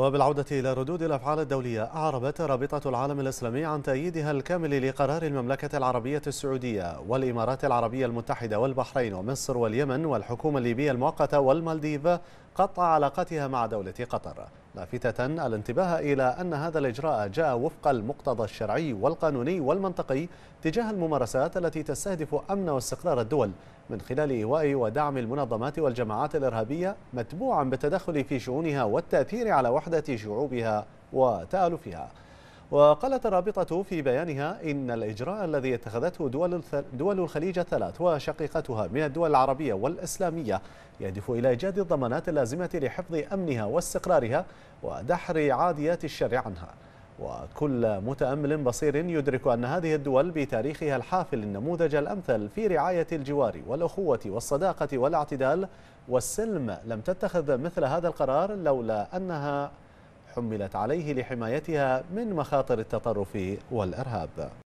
وبالعودة إلى ردود الأفعال الدولية أعربت رابطة العالم الإسلامي عن تأييدها الكامل لقرار المملكة العربية السعودية والإمارات العربية المتحدة والبحرين ومصر واليمن والحكومة الليبية المؤقتة والمالديف قطع علاقاتها مع دولة قطر لافتة الانتباه إلى أن هذا الإجراء جاء وفق المقتضى الشرعي والقانوني والمنطقي تجاه الممارسات التي تستهدف أمن واستقرار الدول من خلال إيواء ودعم المنظمات والجماعات الإرهابية متبوعا بالتدخل في شؤونها والتأثير على وحدة شعوبها وتآلفها وقالت الرابطة في بيانها إن الإجراء الذي اتخذته دول, دول الخليج الثلاث وشقيقتها من الدول العربية والإسلامية يهدف إلى إيجاد الضمانات اللازمة لحفظ أمنها واستقرارها ودحر عاديات الشر عنها وكل متأمل بصير يدرك أن هذه الدول بتاريخها الحافل النموذج الأمثل في رعاية الجوار والأخوة والصداقة والاعتدال والسلم لم تتخذ مثل هذا القرار لولا أنها حملت عليه لحمايتها من مخاطر التطرف والإرهاب